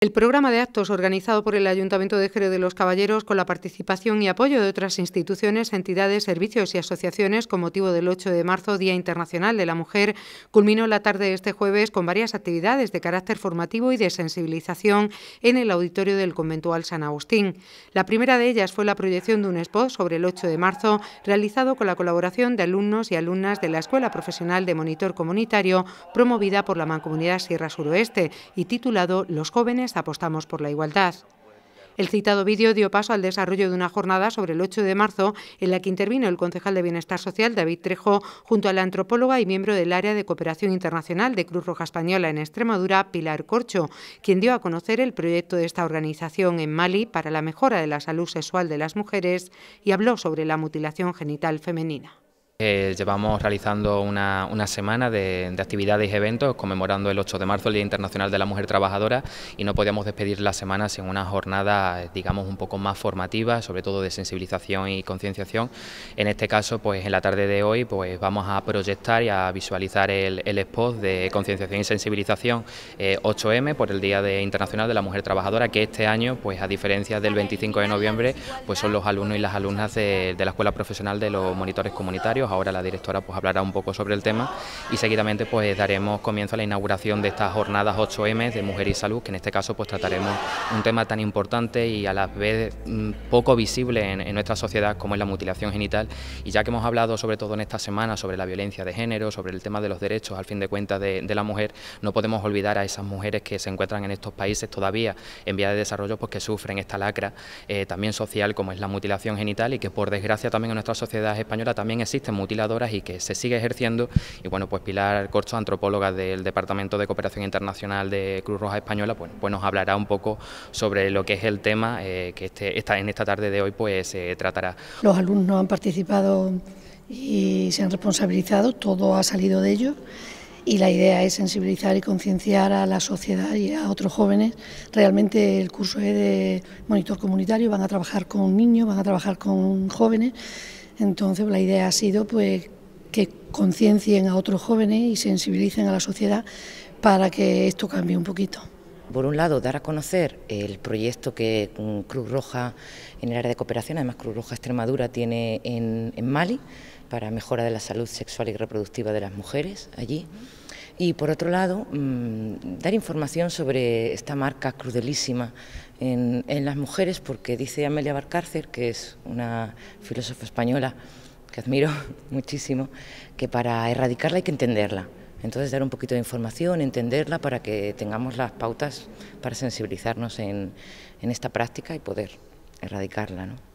El programa de actos organizado por el Ayuntamiento de Jerez de los Caballeros con la participación y apoyo de otras instituciones, entidades, servicios y asociaciones con motivo del 8 de marzo, Día Internacional de la Mujer, culminó la tarde de este jueves con varias actividades de carácter formativo y de sensibilización en el auditorio del Conventual San Agustín. La primera de ellas fue la proyección de un spot sobre el 8 de marzo realizado con la colaboración de alumnos y alumnas de la Escuela Profesional de Monitor Comunitario promovida por la Mancomunidad Sierra Suroeste y titulado Los jóvenes apostamos por la igualdad. El citado vídeo dio paso al desarrollo de una jornada sobre el 8 de marzo en la que intervino el concejal de Bienestar Social David Trejo junto a la antropóloga y miembro del área de cooperación internacional de Cruz Roja Española en Extremadura, Pilar Corcho, quien dio a conocer el proyecto de esta organización en Mali para la mejora de la salud sexual de las mujeres y habló sobre la mutilación genital femenina. Eh, llevamos realizando una, semana de, actividades y eventos conmemorando el 8 de marzo, el Día Internacional de la Mujer Trabajadora, y no podíamos despedir la semana sin una jornada, eh, digamos, un poco más formativa, sobre todo de sensibilización y concienciación. En este caso, pues en la tarde de hoy, pues vamos a proyectar y a visualizar el, el spot de concienciación y sensibilización 8M eh, por el Día Internacional de la Mujer Trabajadora, que este año, pues a diferencia del 25 de noviembre, pues son los alumnos y las alumnas de la Escuela Profesional de los Monitores Comunitarios Ahora la directora pues hablará un poco sobre el tema y seguidamente pues daremos comienzo a la inauguración de estas jornadas 8M de Mujer y Salud, que en este caso pues trataremos un tema tan importante y a la vez mm, poco visible en, nuestra sociedad como es la mutilación genital. Y ya que hemos hablado sobre todo en esta semana sobre la violencia de género, sobre el tema de los derechos al fin de cuentas de, la mujer, no podemos olvidar a esas mujeres que se encuentran en estos países todavía en vía de desarrollo pues que sufren esta lacra eh, también social como es la mutilación genital y que por desgracia también en nuestra sociedad española también existen mutiladoras y que se sigue ejerciendo. Y bueno, pues Pilar Corcho, antropóloga del Departamento de Cooperación Internacional de Cruz Roja Española, pues, pues nos hablará un poco sobre lo que es el tema eh, que este, esta, en esta tarde de hoy pues se tratará. Los alumnos han participado y se han responsabilizado, todo ha salido de ellos y la idea es sensibilizar y concienciar a la sociedad y a otros jóvenes. Realmente el curso es de monitor comunitario, van a trabajar con niños, van a trabajar con jóvenes entonces la idea ha sido pues que conciencien a otros jóvenes y sensibilicen a la sociedad para que esto cambie un poquito. Por un lado, dar a conocer el proyecto que mm, Cruz Roja en el área de cooperación, además Cruz Roja Extremadura tiene en, Mali para mejora de la salud sexual y reproductiva de las mujeres allí. Y por otro lado, mm, dar información sobre esta marca crudelísima en, las mujeres, porque dice Amelia Barcárcer, que es una filósofa española que admiro muchísimo, que para erradicarla hay que entenderla. Entonces dar un poquito de información, entenderla para que tengamos las pautas para sensibilizarnos en, en esta práctica y poder erradicarla.